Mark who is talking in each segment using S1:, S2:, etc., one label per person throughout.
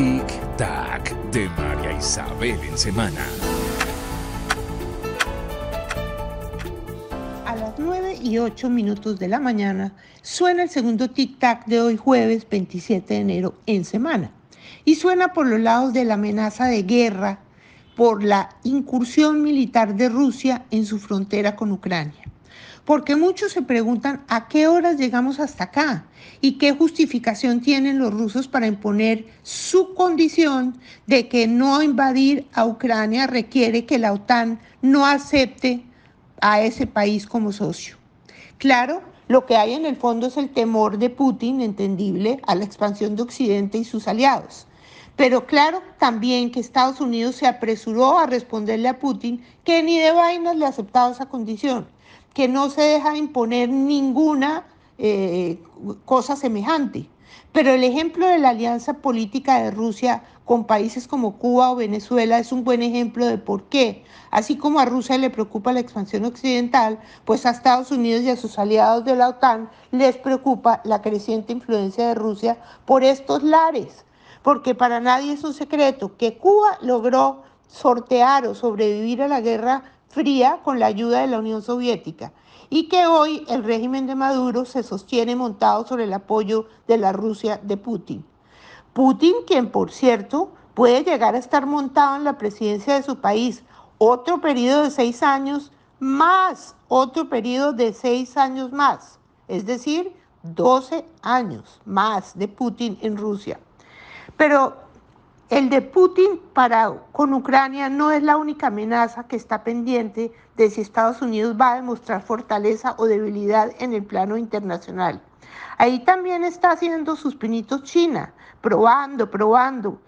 S1: Tic Tac de María Isabel en semana. A las 9 y 8 minutos de la mañana suena el segundo Tic Tac de hoy jueves 27 de enero en semana. Y suena por los lados de la amenaza de guerra por la incursión militar de Rusia en su frontera con Ucrania. Porque muchos se preguntan a qué horas llegamos hasta acá y qué justificación tienen los rusos para imponer su condición de que no invadir a Ucrania requiere que la OTAN no acepte a ese país como socio. Claro, lo que hay en el fondo es el temor de Putin, entendible, a la expansión de Occidente y sus aliados. Pero claro también que Estados Unidos se apresuró a responderle a Putin que ni de vainas le ha aceptado esa condición, que no se deja imponer ninguna eh, cosa semejante. Pero el ejemplo de la alianza política de Rusia con países como Cuba o Venezuela es un buen ejemplo de por qué, así como a Rusia le preocupa la expansión occidental, pues a Estados Unidos y a sus aliados de la OTAN les preocupa la creciente influencia de Rusia por estos lares, porque para nadie es un secreto que Cuba logró sortear o sobrevivir a la guerra fría con la ayuda de la Unión Soviética y que hoy el régimen de Maduro se sostiene montado sobre el apoyo de la Rusia de Putin. Putin, quien por cierto puede llegar a estar montado en la presidencia de su país otro periodo de seis años más otro periodo de seis años más, es decir, 12 años más de Putin en Rusia. Pero el de Putin parado con Ucrania no es la única amenaza que está pendiente de si Estados Unidos va a demostrar fortaleza o debilidad en el plano internacional. Ahí también está haciendo sus pinitos China, probando, probando,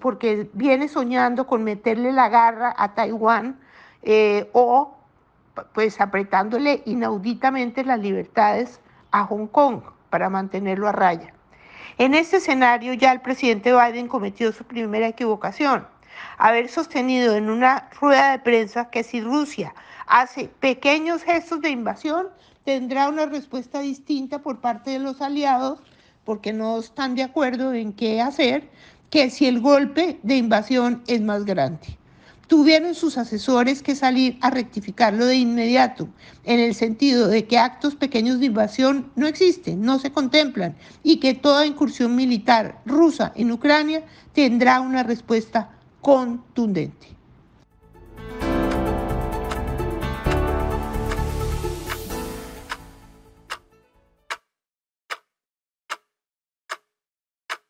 S1: porque viene soñando con meterle la garra a Taiwán eh, o pues apretándole inauditamente las libertades a Hong Kong para mantenerlo a raya. En este escenario ya el presidente Biden cometió su primera equivocación, haber sostenido en una rueda de prensa que si Rusia hace pequeños gestos de invasión, tendrá una respuesta distinta por parte de los aliados, porque no están de acuerdo en qué hacer, que si el golpe de invasión es más grande tuvieron sus asesores que salir a rectificarlo de inmediato, en el sentido de que actos pequeños de invasión no existen, no se contemplan, y que toda incursión militar rusa en Ucrania tendrá una respuesta contundente.